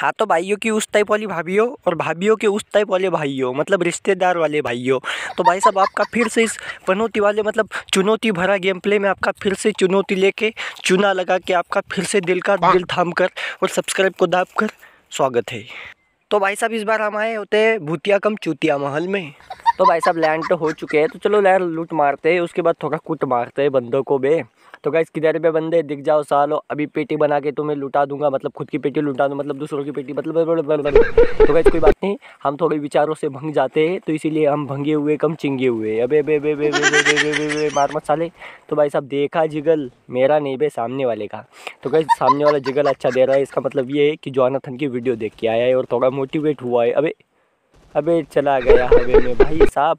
हाँ तो भाइयों की उस टाइप वाली भाभी और भाभीियों के उस टाइप वाले भाई मतलब रिश्तेदार वाले भाई तो भाई साहब आपका फिर से इस पनौती वाले मतलब चुनौती भरा गेम प्ले में आपका फिर से चुनौती लेके चुना लगा के आपका फिर से दिल का हाँ। दिल थाम कर और सब्सक्राइब को दाब कर स्वागत है तो भाई साहब इस बार हम आए होते हैं भूतिया कम चूतिया महल में तो भाई साहब लैंड तो हो चुके हैं तो चलो लैंड लूट मारते हैं उसके बाद थोड़ा कुट मारते हैं बंदों को बे तो गाइस किधर पे बंदे दिख जाओ सालो अभी पेटी बना के तुम्हें लुटा दूंगा मतलब खुद की पेटी लुटा दूँ मतलब दूसरों की पेटी मतलब तो गाइस कोई बात नहीं हम थोड़े विचारों से भंग जाते हैं तो इसीलिए हम भंगे हुए कम चिंगे हुए अबे बे मार मत साले तो भाई साहब देखा जिगल मेरा नहीं बे सामने वाले का तो गाइस सामने वाला जिगल अच्छा दे रहा है इसका मतलब ये है कि जॉनथन की वीडियो देख के आया है और थोड़ा मोटिवेट हुआ है अभी अबे चला गया हवे में भाई साहब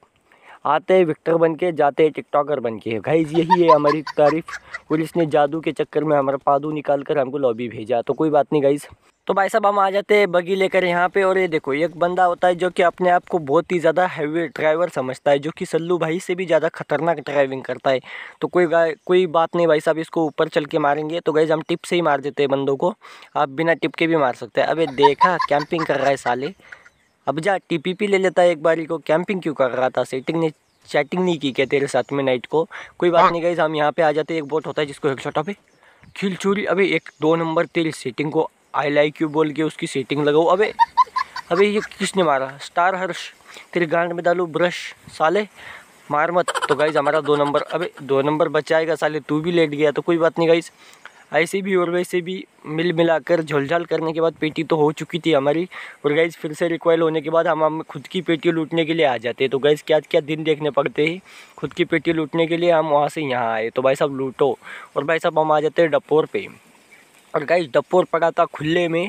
आते विक्टर बन के जाते टिकटॉकर बन के गाइज यही है हमारी तारीफ पुलिस ने जादू के चक्कर में हमारा पादू निकाल कर हमको लॉबी भेजा तो कोई बात नहीं गाइज तो भाई साहब हम आ जाते हैं बगी लेकर यहाँ पे और ये देखो एक बंदा होता है जो कि अपने आप को बहुत ही ज़्यादा हैवी ड्राइवर समझता है जो कि सल्लू भाई से भी ज़्यादा खतरनाक ड्राइविंग करता है तो कोई कोई बात नहीं भाई साहब इसको ऊपर चल के मारेंगे तो गैज हम टिप से ही मार देते हैं बंदों को आप बिना टिप के भी मार सकते हैं अब देखा कैंपिंग कर रहा है साले अब जा टीपीपी ले लेता है एक बार को कैंपिंग क्यों कर रहा था सेटिंग ने चैटिंग नहीं की क्या तेरे साथ में नाइट को कोई बात हाँ। नहीं गई हम यहाँ पे आ जाते एक बोट होता है जिसको एक छोटा पे खिल चूरी अभी एक दो नंबर तेरी सेटिंग को आई लाइक यू बोल के उसकी सेटिंग लगाओ अबे अबे ये किसने मारा स्टार हर्ष तेरे गांड में डालू ब्रश साले मार मत तो गाइज हमारा दो नंबर अबे दो नंबर बचाएगा साले तू भी लेट गया तो कोई बात नहीं गाइज ऐसे भी और वैसे भी मिल मिलाकर झोलझाल करने के बाद पेटी तो हो चुकी थी हमारी और गैस फिर से रिक्वाइल होने के बाद हम हम खुद की पेटी लूटने के लिए आ जाते हैं तो गैस क्या क्या दिन देखने पड़ते हैं खुद की पेटी लूटने के लिए हम वहाँ से यहाँ आए तो भाई साहब लूटो और भाई साहब हम आ जाते हैं डपोर पर और गैस डपोर पड़ा था खुले में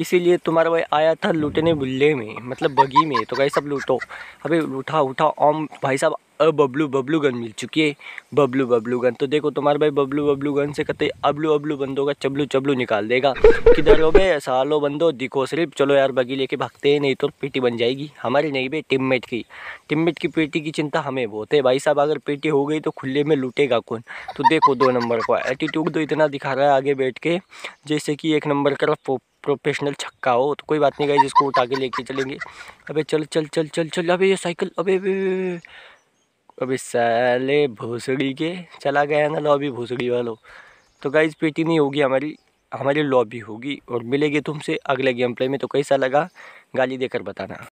इसीलिए तुम्हारा भाई आया था लूटने बुल्ले में मतलब बगी में तो गाइस सब लूटो अभी उठा उठा ओम भाई साहब अब बबलू बबलू गन मिल चुकी है बबलू बबलू गन तो देखो तुम्हारे भाई बबलू बबलू गन से कहते अबलू अबलू बंदों का चबलू चबलू निकाल देगा किधर हो गए सालो बंदो दिखो सिर्फ चलो यार बगी लेके भागते हैं नहीं तो पेटी बन जाएगी हमारी नहीं भाई टिमेट की टिमेट की पेटी की चिंता हमें बहुत है भाई साहब अगर पेटी हो गई तो खुले में लूटेगा कौन तो देखो दो नंबर का एटीट्यूड तो इतना दिखा रहा है आगे बैठ के जैसे कि एक नंबर का प्रोफेशनल छक्का हो तो कोई बात नहीं गई जिसको उठा के लेके चलेंगे अबे चल चल चल चल चल अबे ये साइकिल अबे, अबे, अबे, अबे कभी साले भोसड़ी के चला गया ना लॉबी भूसड़ी वालों तो गाइज पीटी नहीं होगी हमारी हमारी लॉबी होगी और मिलेगी तुमसे अगले गेम प्ले में तो कैसा लगा गाली देकर बताना